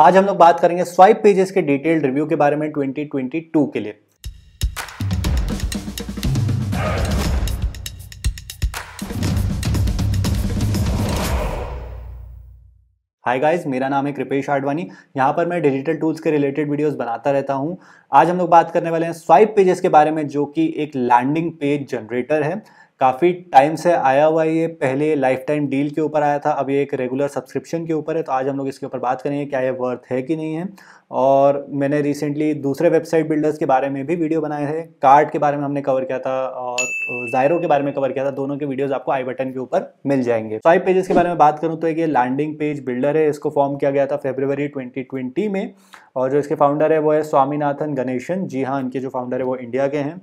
आज हम लोग बात करेंगे स्वाइप पेजेस के डिटेल्ड रिव्यू के बारे में 2022 के लिए हाय गाइस मेरा नाम है कृपेश आडवाणी यहां पर मैं डिजिटल टूल्स के रिलेटेड वीडियोस बनाता रहता हूं आज हम लोग बात करने वाले हैं स्वाइप पेजेस के बारे में जो कि एक लैंडिंग पेज जनरेटर है काफ़ी टाइम से आया हुआ ये पहले लाइफ टाइम डील के ऊपर आया था अब ये एक रेगुलर सब्सक्रिप्शन के ऊपर है तो आज हम लोग इसके ऊपर बात करेंगे क्या ये वर्थ है कि नहीं है और मैंने रिसेंटली दूसरे वेबसाइट बिल्डर्स के बारे में भी वीडियो बनाए हैं कार्ड के बारे में हमने कवर किया था और जायरो के बारे में कवर किया था दोनों के वीडियोज आपको आई बटन के ऊपर मिल जाएंगे फाइव पेजेस के बारे में बात करूँ तो एक ये लैंडिंग पेज बिल्डर है इसको फॉर्म किया गया था फेब्रवरी ट्वेंटी में और जो इसके फाउंडर है वो है स्वामीनाथन गणेशन जी हाँ इनके जो फाउंडर है वो इंडिया के हैं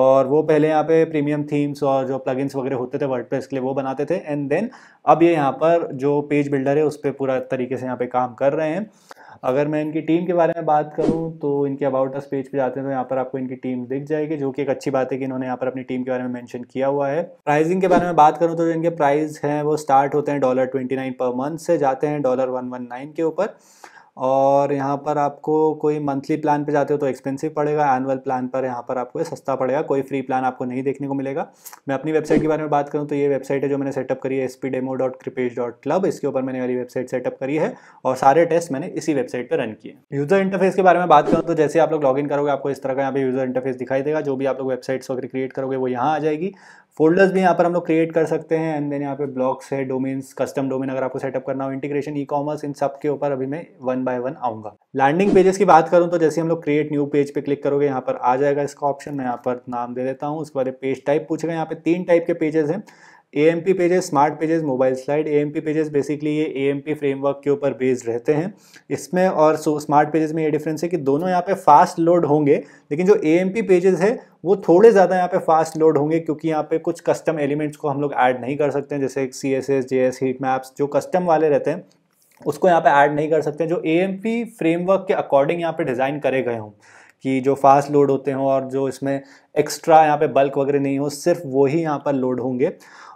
और वो पहले यहाँ पे प्रीमियम थीम्स और जो प्लगइन्स वगैरह होते थे वर्ड के लिए वो बनाते थे एंड देन अब ये यहाँ पर जो पेज बिल्डर है उस पर पूरा तरीके से यहाँ पे काम कर रहे हैं अगर मैं इनकी टीम के बारे में बात करूँ तो इनके अबाउट अस पेज पे जाते हैं तो यहाँ पर आपको इनकी टीम दिख जाएगी जो कि एक अच्छी बात है कि इन्होंने यहाँ पर अपनी टीम के बारे में मेंशन किया हुआ है प्राइसिंग के बारे में बात करूँ तो जो इनके प्राइस हैं वो स्टार्ट होते हैं डॉलर ट्वेंटी नाइन पर मंथ से जाते हैं डॉलर वन वन नाइन के ऊपर और यहाँ पर आपको कोई मंथली प्लान पे जाते हो तो एक्सपेंसिव पड़ेगा एनुअल प्लान पर यहाँ पर आपको सस्ता पड़ेगा कोई फ्री प्लान आपको नहीं देखने को मिलेगा मैं अपनी वेबसाइट के बारे में बात करूँ तो ये वेबसाइट है जो मैंने सेटअप करी है एस क्लब इसके ऊपर मैंने वाली वेबसाइट सेटअप करी है और सारे टेस्ट मैंने इसी वेबसाइट पर रन किए यूज़र इंटरफेस के बारे में बात करूँ तो जैसे आप लोग लॉग करोगे आपको इस तरह का यहाँ पे यूज़र इंटरफेस दिखाई देगा जो भी आप लोग वेबसाइट्स वगैरह क्रिएट करोगे वो यहाँ आ जाएगी फोल्डर्स भी यहाँ पर हम लोग क्रिएट कर सकते हैं एंड देन यहाँ पे ब्लॉक्स है डोमेन्स कस्टम डोमेन अगर आपको सेटअप करना हो इंटीग्रेशन ई कॉमर्स इन सब के ऊपर अभी मैं वन बाय वन आऊंगा लैंडिंग पेजेस की बात करूँ तो जैसे हम लोग क्रिएट न्यू पेज पे क्लिक करोगे यहाँ पर आ जाएगा इसका ऑप्शन मैं यहाँ पर नाम दे देता हूँ उसके बाद पेज टाइप पूछेगा यहाँ पे तीन टाइप के पेजेस हैं A M P pages smart pages mobile slide A M P pages basically ये ए एम पी फ्रेमवर्क के ऊपर बेस्ड रहते हैं इसमें और सो स्मार्ट पेजेस में ये डिफरेंस है कि दोनों यहाँ पे फास्ट लोड होंगे लेकिन जो ए एम पी पेजेस है वो थोड़े ज़्यादा यहाँ पे फास्ट लोड होंगे क्योंकि यहाँ पे कुछ कस्टम एलिमेंट्स को हम लोग ऐड नहीं कर सकते हैं जैसे C S S J S heat maps जो कस्टम वाले रहते हैं उसको यहाँ पे ऐड नहीं कर सकते हैं जो ए एम पी फ्रेमवर्क के अकॉर्डिंग यहाँ पे डिज़ाइन करे गए हों कि जो फास्ट लोड होते हों और जो इसमें एक्स्ट्रा यहाँ पे बल्क वगैरह नहीं हो सिर्फ वो ही यहाँ पर लोड होंगे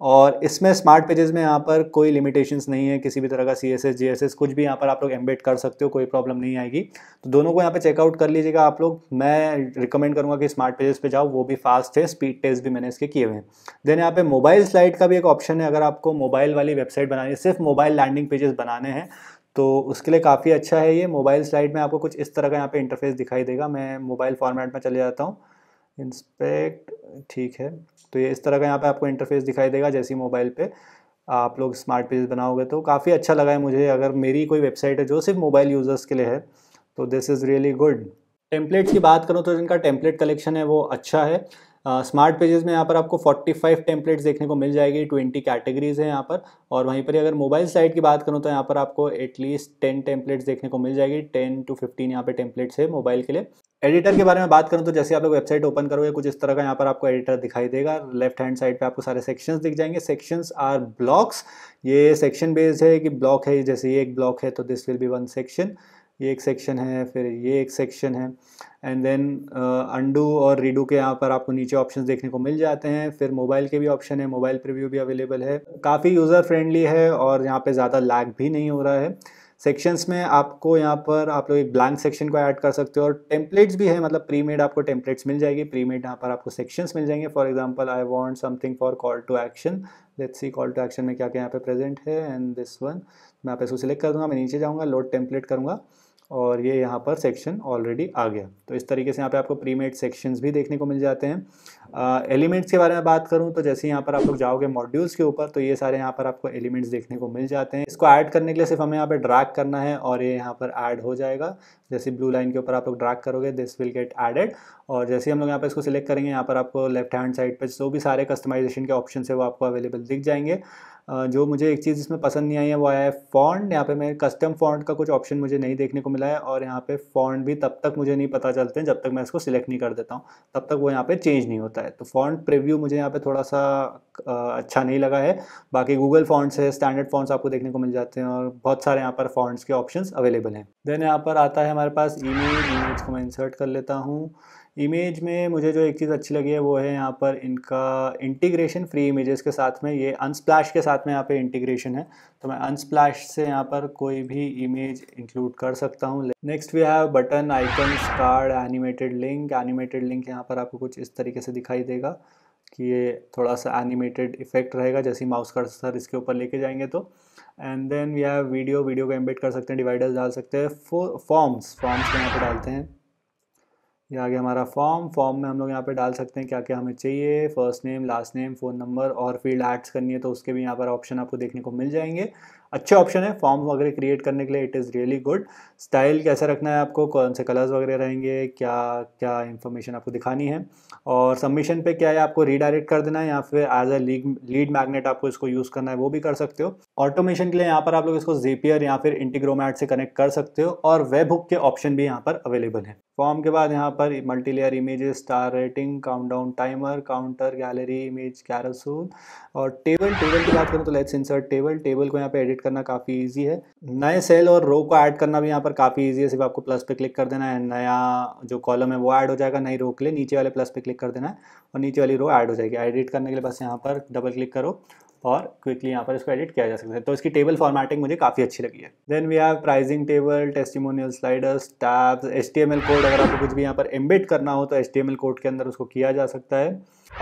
और इसमें स्मार्ट पेजेस में यहाँ पर कोई लिमिटेशंस नहीं है किसी भी तरह का C S S G S S कुछ भी यहाँ पर आप लोग एम्बेड कर सकते हो कोई प्रॉब्लम नहीं आएगी तो दोनों को यहाँ पे चेकआउट कर लीजिएगा आप लोग मैं रिकमेंड करूँगा कि स्मार्ट पेजेस पे जाओ वो भी फास्ट है स्पीड टेस्ट भी मैंने इसके किए हुए हैं देन यहाँ पे मोबाइल स्लाइड का भी एक ऑप्शन है अगर आपको मोबाइल वाली वेबसाइट बनानी है सिर्फ मोबाइल लैंडिंग पेजेस बनाने हैं तो उसके लिए काफ़ी अच्छा है ये मोबाइल स्लाइड में आपको कुछ इस तरह का यहाँ पे इंटरफेस दिखाई देगा मैं मोबाइल फॉर्मेट में चले जाता हूँ इंस्पेक्ट ठीक है तो ये इस तरह का यहाँ पे आपको इंटरफेस दिखाई देगा जैसे मोबाइल पे आप लोग स्मार्ट पेज बनाओगे तो काफ़ी अच्छा लगा है मुझे अगर मेरी कोई वेबसाइट है जो सिर्फ मोबाइल यूज़र्स के लिए है तो this is really good template की बात करूँ तो जिनका टेम्पलेट कलेक्शन है वो अच्छा है स्मार्ट पेजेस में यहाँ पर आपको 45 टेम्पलेट्स देखने को मिल जाएगी 20 कैटेगरीज हैं यहाँ पर और वहीं पर अगर मोबाइल साइट की बात करूँ तो यहाँ पर आपको एटलीस्ट 10 टेम्पलेट्स देखने को मिल जाएगी 10 टू 15 यहाँ पे टेम्पलेट्स है मोबाइल के लिए एडिटर के बारे में बात करूँ तो जैसे आप लोग वेबसाइट ओपन करोगे कुछ इस तरह का यहाँ पर आपको एडिटर दिखाई देगा लेफ्ट हैंड साइड पर आपको सारे सेक्शन दिख जाएंगे सेक्शंस आर ब्लॉक्स ये सेक्शन बेस्ड है कि ब्लॉक है जैसे ये एक ब्लॉक है तो this will be one section ये एक सेक्शन है फिर ये एक सेक्शन है एंड देन अंडू और रीडू के यहाँ पर आपको नीचे ऑप्शंस देखने को मिल जाते हैं फिर मोबाइल के भी ऑप्शन है मोबाइल प्रीव्यू भी अवेलेबल है काफ़ी यूज़र फ्रेंडली है और यहाँ पे ज़्यादा लैग भी नहीं हो रहा है सेक्शंस में आपको यहाँ पर आप लोग एक ब्लैंक सेक्शन को ऐड कर सकते हो और टेम्पलेट्स भी है मतलब प्री मेड आपको टेम्पलेट्स मिल जाएगी प्री मेड यहाँ पर आपको सेक्शंस मिल जाएंगे for example I want something for call to action let's see call to action में क्या क्या यहाँ पे प्रेजेंट है एंड दिस वन मैं आप इसको सिलेक्ट कर दूँगा मैं नीचे जाऊँगा लोड टेम्पलेट करूँगा और ये यहाँ पर सेक्शन ऑलरेडी आ गया तो इस तरीके से यहाँ पे आपको प्रीमेड सेक्शंस भी देखने को मिल जाते हैं एलिमेंट्स के बारे में बात करूँ तो जैसे यहाँ पर आप लोग जाओगे मॉड्यूल्स के ऊपर तो ये सारे यहाँ पर आपको एलिमेंट्स देखने को मिल जाते हैं इसको ऐड करने के लिए सिर्फ हमें यहाँ पर ड्रैग करना है और ये यहाँ पर ऐड हो जाएगा जैसे ब्लू लाइन के ऊपर आप लोग ड्रैग करोगे दिस विल गेट एडेड और जैसे हम लोग यहाँ पर इसको सिलेक्ट करेंगे यहाँ पर आपको लेफ्ट हैंड साइड पर जो भी सारे कस्टमाइजेशन के ऑप्शन है वो आपको अवेलेबल दिख जाएंगे जो मुझे एक चीज़ इसमें पसंद नहीं आई है वो आया है फॉन्ट यहाँ पे मैं कस्टम फॉन्ट का कुछ ऑप्शन मुझे नहीं देखने को मिला है और यहाँ पे फॉन्ट भी तब तक मुझे नहीं पता चलते हैं जब तक मैं इसको सिलेक्ट नहीं कर देता हूँ तब तक वो यहाँ पे चेंज नहीं होता सकता है तो फॉन्ट प्रिव्यू मुझे यहाँ पे थोड़ा सा अच्छा नहीं लगा है बाकी गूगल फॉन्ट्स है स्टैंडर्ड फॉन्ट्स आपको देखने को मिल जाते हैं और बहुत सारे यहाँ पर फॉन्ट्स के ऑप्शंस अवेलेबल हैं देन यहाँ पर आता है हमारे पास ईमेज ईमेज को मैं इंसर्ट कर लेता हूँ इमेज में मुझे जो एक चीज़ अच्छी लगी है वो है यहाँ पर इनका इंटीग्रेशन फ्री इमेजेस के साथ में ये अनस्प्लैश के साथ में यहाँ पे इंटीग्रेशन है तो मैं अनस्प्लैश से यहाँ पर कोई भी इमेज इंक्लूड कर सकता हूँ next we have button icons card animated link animated link यहाँ पर आपको कुछ इस तरीके से दिखाई देगा कि ये थोड़ा सा एनिमेटेड इफेक्ट रहेगा जैसे माउस सर इसके ऊपर लेके जाएंगे तो and then we have video video को एम्बेड कर सकते हैं डिवाइडर्स डाल सकते हैं फॉर्म्स फॉर्म्स यहाँ पर डालते हैं ये आगे हमारा फॉर्म फॉर्म में हम लोग यहाँ पे डाल सकते हैं क्या क्या हमें चाहिए first name last name phone number और फील्ड एड्स करनी है तो उसके भी यहाँ पर ऑप्शन आपको देखने को मिल जाएंगे अच्छे ऑप्शन है फॉर्म वगैरह क्रिएट करने के लिए it is really good style कैसा रखना है आपको कौन से कलर्स वगैरह रहेंगे क्या क्या इन्फॉर्मेशन आपको दिखानी है और सबमिशन पे क्या है आपको रीडायरेक्ट कर देना है या फिर as a lead lead magnet आपको इसको यूज़ करना है वो भी कर सकते हो ऑटोमेशन के लिए यहाँ पर आप लोग इसको जेपियर या फिर इंटीग्रोमैट से कनेक्ट कर सकते हो और वेब हुक के ऑप्शन भी यहाँ पर अवेलेबल है फॉर्म के बाद यहाँ पर multi layer images star rating countdown timer counter gallery image carousel और टेबल टेबल की बात करूँ तो लेट्स इंसर्ट टेबल टेबल को यहाँ पे एडिट क्रिएट करना काफ़ी ईजी है नए सेल और रो को ऐड करना भी यहाँ पर काफ़ी ईजी है सिर्फ आपको प्लस पे क्लिक कर देना है नया जो कॉलम है वो ऐड हो जाएगा नई रो के लिए नीचे वाले प्लस पे क्लिक कर देना है और नीचे वाली रो ऐड हो जाएगी एडिट करने के लिए बस यहाँ पर डबल क्लिक करो और क्विकली यहाँ पर इसको एडिट किया जा सकता है तो इसकी टेबल फॉर्मेटिंग मुझे काफ़ी अच्छी लगी है then we have pricing table testimonial sliders tabs H code अगर आपको कुछ भी यहाँ पर एम्बेड करना हो तो एच कोड के अंदर उसको किया जा सकता है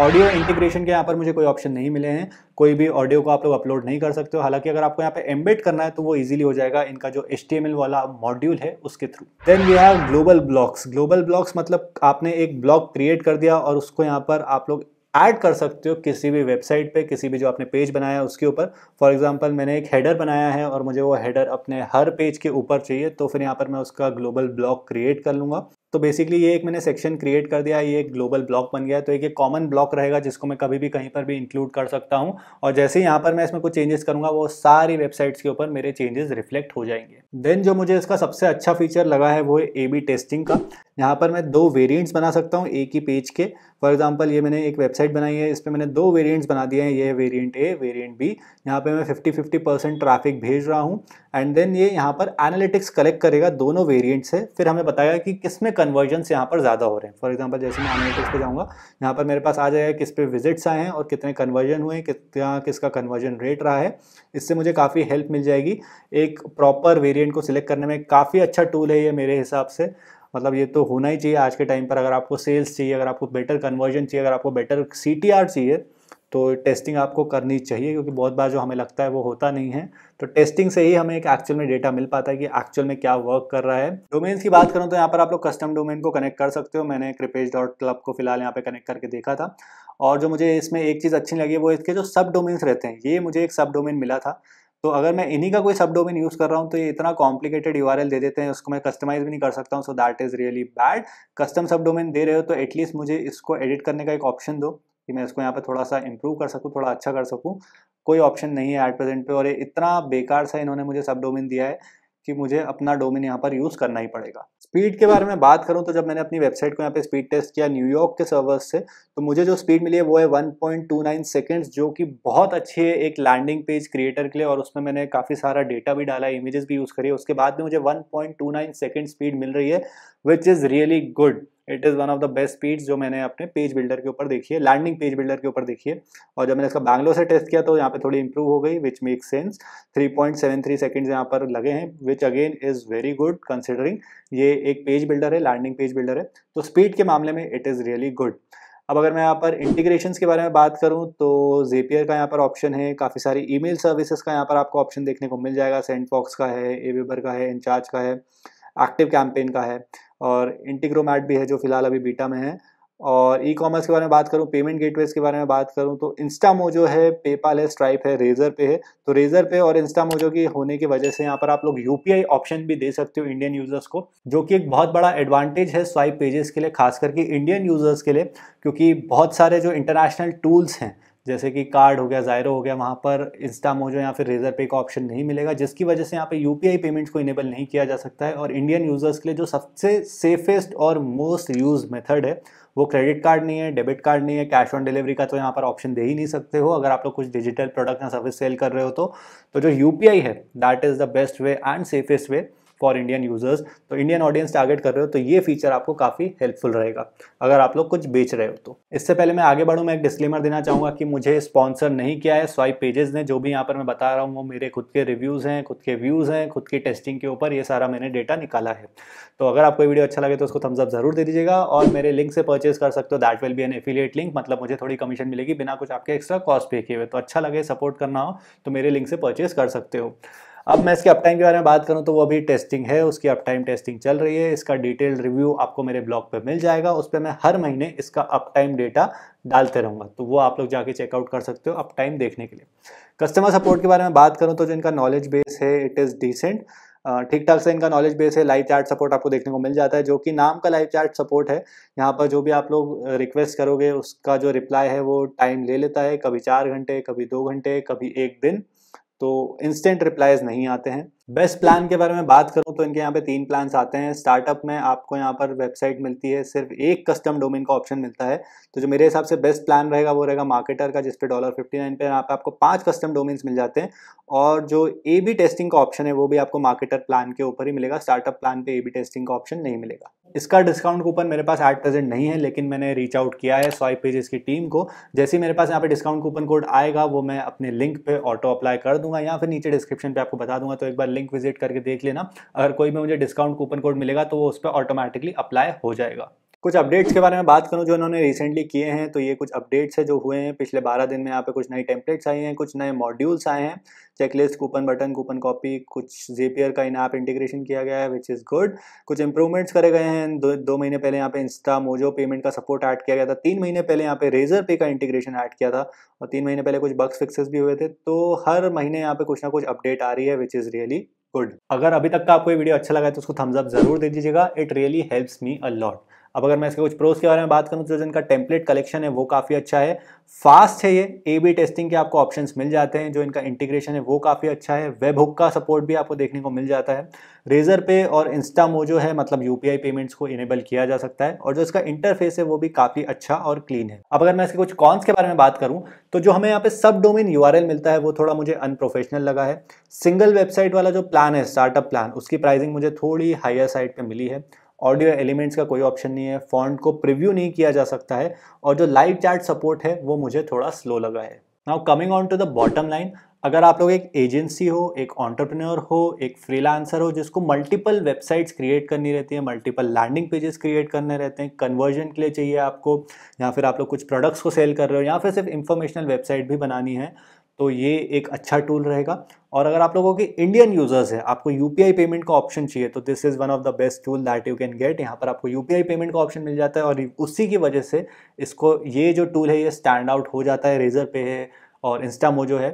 ऑडियो इंटीग्रेशन के यहाँ पर मुझे कोई ऑप्शन नहीं मिले हैं कोई भी ऑडियो को आप लोग अपलोड नहीं कर सकते हो हालांकि अगर आपको यहाँ पे एम्बेड करना है तो वो इजीली हो जाएगा इनका जो एच वाला मॉड्यूल है उसके through then we have global blocks global blocks मतलब आपने एक ब्लॉक क्रिएट कर दिया और उसको यहाँ पर आप लोग ऐड कर सकते हो किसी भी वेबसाइट पे किसी भी जो आपने पेज बनाया है उसके ऊपर फॉर एग्जांपल मैंने एक हेडर बनाया है और मुझे वो हेडर अपने हर पेज के ऊपर चाहिए तो फिर यहाँ पर मैं उसका ग्लोबल ब्लॉक क्रिएट कर लूँगा तो बेसिकली ये एक मैंने सेक्शन क्रिएट कर दिया ये एक ग्लोबल ब्लॉक बन गया तो एक कॉमन ब्लॉक रहेगा जिसको मैं कभी भी कहीं पर भी इंक्लूड कर सकता हूँ और जैसे यहाँ पर मैं इसमें कुछ चेंजेस करूँगा वो सारी वेबसाइट्स के ऊपर मेरे चेंजेस रिफ्लेक्ट हो जाएंगे देन जो मुझे इसका सबसे अच्छा फीचर लगा है वो ए बी टेस्टिंग का यहाँ पर मैं दो वेरिएंट्स बना सकता हूँ एक ही पेज के फॉर एग्जांपल ये मैंने एक वेबसाइट बनाई है इस पर मैंने दो वेरिएंट्स बना दिए हैं ये वेरिएंट ए वेरिएंट बी यहाँ पे मैं 50 50 परसेंट ट्रैफिक भेज रहा हूँ एंड देन ये यहाँ पर एनालिटिक्स कलेक्ट करेगा दोनों वेरियंट से फिर हमें बताएगा कि किस में कन्वर्जनस यहाँ पर ज़्यादा हो रहे हैं फॉर एग्जाम्पल जैसे मैं एनालिटिक्स पर जाऊँगा यहाँ पर मेरे पास आ जाएगा किस पे विजिट्स आए हैं और कितने कन्वर्जन हुए हैं कितना किसका कन्वर्जन रेट रहा है इससे मुझे काफ़ी हेल्प मिल जाएगी एक प्रॉपर वेरियंट को सिलेक्ट करने में काफ़ी अच्छा टूल है ये मेरे हिसाब से मतलब ये तो होना ही चाहिए आज के टाइम पर अगर आपको सेल्स चाहिए अगर आपको बेटर कन्वर्जन चाहिए अगर आपको बेटर सी चाहिए तो टेस्टिंग आपको करनी चाहिए क्योंकि बहुत बार जो हमें लगता है वो होता नहीं है तो टेस्टिंग से ही हमें एक एक्चुअल में डेटा मिल पाता है कि एक्चुअल में क्या वर्क कर रहा है डोमेन्स की बात करूँ तो यहाँ पर आप लोग कस्टम डोमेन को कनेक्ट कर सकते हो मैंने क्रिपेज डॉट क्लब को फिलहाल यहाँ पे कनेक्ट करके देखा था और जो मुझे इसमें एक चीज़ अच्छी लगी वो इसके जो सब डोमेन्स रहते हैं ये मुझे एक सब डोमेन मिला था तो अगर मैं इन्हीं का कोई सब डोमेन यूज़ कर रहा हूँ तो ये इतना कॉम्प्लिकेटेड यू दे देते हैं उसको मैं कस्टमाइज भी नहीं कर सकता हूँ so that is really bad custom subdomain दे रहे हो तो एटलीस्ट मुझे इसको एडिट करने का एक ऑप्शन दो कि मैं इसको यहाँ पर थोड़ा सा इम्प्रूव कर सकूँ थोड़ा अच्छा कर सकूँ कोई ऑप्शन नहीं है एट प्रेजेंट पे और ये इतना बेकार सा इन्होंने मुझे सब डोमेन दिया है कि मुझे अपना डोमेन यहाँ पर यूज़ करना ही पड़ेगा स्पीड के बारे में बात करूँ तो जब मैंने अपनी वेबसाइट को यहाँ पे स्पीड टेस्ट किया न्यूयॉर्क के सर्वर्स से तो मुझे जो स्पीड मिली है वो है 1.29 सेकेंड्स जो कि बहुत अच्छी है एक लैंडिंग पेज क्रिएटर के लिए और उसमें मैंने काफ़ी सारा डेटा भी डाला है इमेजेस भी यूज़ करी उसके बाद में मुझे वन पॉइंट स्पीड मिल रही है which is really good it is one of the best speeds जो मैंने अपने पेज बिल्डर के ऊपर देखी है लैंडिंग पेज बिल्डर के ऊपर देखी है और जब मैंने इसका बैंगलोर से टेस्ट किया तो यहाँ पे थोड़ी इंप्रूव हो गई which make sense 3.73 point seven three seconds यहाँ पर लगे हैं which again is very good considering ये एक पेज बिल्डर है लैंडिंग पेज बिल्डर है तो स्पीड के मामले में इट इज़ रियली गुड अब अगर मैं यहाँ पर इंटीग्रेशन के बारे में बात करूँ तो जेपियर का यहाँ पर ऑप्शन है काफ़ी सारी मेल सर्विसेज का यहाँ पर आपको ऑप्शन देखने को मिल जाएगा सेंट का है एवेबर का है इंचार्ज का है एक्टिव कैंपेन का है और इंटीग्रोमैट भी है जो फिलहाल अभी बीटा में है और ई कॉमर्स के बारे में बात करूँ पेमेंट गेटवेज के बारे में बात करूँ तो इंस्टामो जो है पेपाल है स्ट्राइप है रेजर पे है तो रेजर पे और इंस्टामो जो की होने की वजह से यहाँ पर आप लोग यूपीआई ऑप्शन भी दे सकते हो इंडियन यूजर्स को जो कि एक बहुत बड़ा एडवांटेज है स्वाइप पेजेस के लिए खास करके इंडियन यूजर्स के लिए क्योंकि बहुत सारे जो इंटरनेशनल टूल्स हैं जैसे कि कार्ड हो गया जायरो हो गया वहाँ पर इंस्टा मोजो या फिर रेजर पे का ऑप्शन नहीं मिलेगा जिसकी वजह से यहाँ पे यू पेमेंट्स को इनेबल नहीं किया जा सकता है और इंडियन यूज़र्स के लिए जो सबसे सेफेस्ट और मोस्ट यूज मेथड है वो क्रेडिट कार्ड नहीं है डेबिट कार्ड नहीं है कैश ऑन डिलीवरी का तो यहाँ पर ऑप्शन दे ही नहीं सकते हो अगर आप लोग कुछ डिजिटल प्रोडक्ट या सर्विस सेल कर रहे हो तो, तो जो यू है that is the best way and safest way for Indian users तो इंडियन ऑडियंस टारगेट कर रहे हो तो ये फीचर आपको काफ़ी हेल्पफुल रहेगा अगर आप लोग कुछ बेच रहे हो तो इससे पहले मैं आगे बढ़ूँ मैं एक डिस्क्लेमर देना चाहूँगा कि मुझे स्पॉन्सर नहीं किया है स्वाइप पेजेस ने जो भी यहाँ पर मैं बता रहा हूँ वो मेरे खुद के रिव्यूज़ हैं खुद के व्यूज़ हैं खुद की टेस्टिंग के ऊपर ये सारा मैंने डेटा निकाला है तो अगर आपको वीडियो अच्छा लगे तो उसको थम्सअप जरूर दे दीजिएगा और मेरे लिंक से परचेज कर सकते हो that will be an affiliate link मतलब मुझे थोड़ी कमीशन मिलेगी बिना कुछ आपके एक्स्ट्रा कॉस्ट पे किए हुए तो अच्छा लगे सपोर्ट करना हो तो मेरे लिंक से परचेज कर सकते हो अब मैं इसके अपटाइम के बारे में बात करूँ तो वो अभी टेस्टिंग है उसकी अपटाइम टेस्टिंग चल रही है इसका डिटेल्ड रिव्यू आपको मेरे ब्लॉग पर मिल जाएगा उस पर मैं हर महीने इसका अपटाइम डेटा डालते रहूँगा तो वो आप लोग जाके चेकआउट कर सकते हो अपटाइम देखने के लिए कस्टमर सपोर्ट के बारे में बात करूँ तो जो इनका नॉलेज बेस है इट इज़ डिसेंट ठीक ठाक से इनका नॉलेज बेस है लाइव चार्ट सपोर्ट आपको देखने को मिल जाता है जो कि नाम का लाइव चार्ट सपोर्ट है यहाँ पर जो भी आप लोग रिक्वेस्ट करोगे उसका जो रिप्लाई है वो टाइम ले लेता है कभी चार घंटे कभी दो घंटे कभी एक दिन तो इंस्टेंट रिप्लाइज नहीं आते हैं बेस्ट प्लान के बारे में बात करूं तो इनके यहाँ पे तीन प्लान आते हैं स्टार्टअप में आपको यहाँ पर वेबसाइट मिलती है सिर्फ एक कस्टम डोमेन का ऑप्शन मिलता है तो जो मेरे हिसाब से बेस्ट प्लान रहेगा वो रहेगा मार्केटर का जिसपे डॉलर फिफ्टी नाइन पे यहाँ पे आपको पांच कस्टम डोमेन्स मिल जाते हैं और जो ए बी टेस्टिंग का ऑप्शन है वो भी आपको मार्केटर प्लान के ऊपर ही मिलेगा स्टार्टअप प्लान पे ए बी टेस्टिंग का ऑप्शन नहीं मिलेगा इसका डिस्काउंट कूपन मेरे पास एट प्रेजेंट नहीं है लेकिन मैंने रीच आउट किया है स्वाइप पेजेस की टीम को जैसे ही मेरे पास यहाँ पे डिस्काउंट कूपन कोड आएगा वो मैं अपने लिंक पे ऑटो अप्लाई कर दूंगा या फिर नीचे डिस्क्रिप्शन पे आपको बता दूंगा तो एक बार लिंक विजिट करके देख लेना अगर कोई भी मुझे डिस्काउंट कूपन कोड मिलेगा तो वो उस पर ऑटोमेटिकली अप्लाई हो जाएगा कुछ अपडेट्स के बारे में बात करूं जो इन्होंने रिसेंटली किए हैं तो ये कुछ अपडेट्स है जो हुए हैं पिछले 12 दिन में यहाँ पे कुछ नए टेम्पलेट्स आए हैं कुछ नए मॉड्यूल्स आए हैं checklist coupon button coupon copy कुछ जेपियर का इन ऐप इंटीग्रेशन किया गया है विच इज़ गुड कुछ इंप्रूवमेंट्स करे गए हैं दो, दो महीने पहले यहाँ पे इंस्टा मोजो पेमेंट का सपोर्ट ऐड किया गया था तीन महीने पहले यहाँ पे रेजर पे का इंटीग्रेशन ऐड किया था और तीन महीने पहले कुछ बक्स फिक्सेस भी हुए थे तो हर महीने यहाँ पे कुछ ना कुछ अपडेट आ रही है विच इज़ रियली गुड अगर अभी तक का आपको ये वीडियो अच्छा लगा है तो उसको थम्सअप जरूर दे दीजिएगा it really helps me a lot अब अगर मैं इसके कुछ प्रोस के बारे में बात करूँ तो जिनका इनका टेम्पलेट कलेक्शन है वो काफ़ी अच्छा है फास्ट है ये ए बी टेस्टिंग के आपको ऑप्शंस मिल जाते हैं जो इनका इंटीग्रेशन है वो काफ़ी अच्छा है वेब हुक का सपोर्ट भी आपको देखने को मिल जाता है रेजर पे और इंस्टामो जो है मतलब यू पेमेंट्स को इनेबल किया जा सकता है और जो इसका इंटरफेस है वो भी काफ़ी अच्छा और क्लीन है अब अगर मैं इसके कुछ कॉन्स के बारे में बात करूँ तो जो हमें यहाँ पे सब डोमेन यू मिलता है वो थोड़ा मुझे अनप्रोफेशनल लगा है सिंगल वेबसाइट वाला जो प्लान है स्टार्टअप प्लान उसकी प्राइसिंग मुझे थोड़ी हायर साइड पर मिली है ऑडियो एलिमेंट्स का कोई ऑप्शन नहीं है फॉन्ट को प्रिव्यू नहीं किया जा सकता है और जो लाइव चैट सपोर्ट है वो मुझे थोड़ा स्लो लगा है now coming on to the bottom line अगर आप लोग एक एजेंसी हो एक ऑन्टरप्रेन्योर हो एक फ्रीलांसर हो जिसको मल्टीपल वेबसाइट्स क्रिएट करनी रहती है मल्टीपल लैंडिंग पेजेस क्रिएट करने रहते हैं कन्वर्जन के लिए चाहिए आपको या फिर आप लोग कुछ प्रोडक्ट्स को सेल कर रहे हो या फिर सिर्फ इन्फॉर्मेशनल वेबसाइट भी बनानी है तो ये एक अच्छा टूल रहेगा और अगर आप लोगों के इंडियन यूजर्स है आपको यू पेमेंट का ऑप्शन चाहिए तो this is one of the best tool that you can get यहाँ पर आपको यू पेमेंट का ऑप्शन मिल जाता है और उसी की वजह से इसको ये जो टूल है ये स्टैंड आउट हो जाता है रेजर पे है और जो है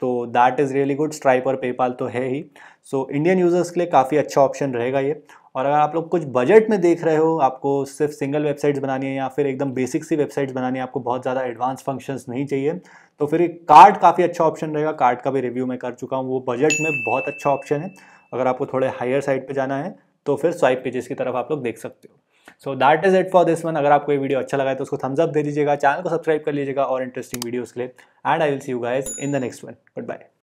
तो that is really good Stripe और पेपाल तो है ही सो इंडियन यूज़र्स के लिए काफ़ी अच्छा ऑप्शन रहेगा ये और अगर आप लोग कुछ बजट में देख रहे हो आपको सिर्फ सिंगल वेबसाइट्स बनानी है या फिर एकदम बेसिक सी वेबसाइट्स बनानी है आपको बहुत ज़्यादा एडवांस फंक्शंस नहीं चाहिए तो फिर कार्ड काफ़ी अच्छा ऑप्शन रहेगा कार्ड का भी रिव्यू मैं कर चुका हूँ वो बजट में बहुत अच्छा ऑप्शन है अगर आपको थोड़े हायर साइड पर जाना है तो फिर स्वाइप पेजेस की तरफ आप लोग देख सकते हो so that is it for this one अगर आपको ये वीडियो अच्छा लगा है तो उसको थम्स अप दे दीजिएगा चैनल को सब्सक्राइब कर लीजिएगा और इंटरेस्टिंग वीडियो के लिए and I will see you guys in the next one good bye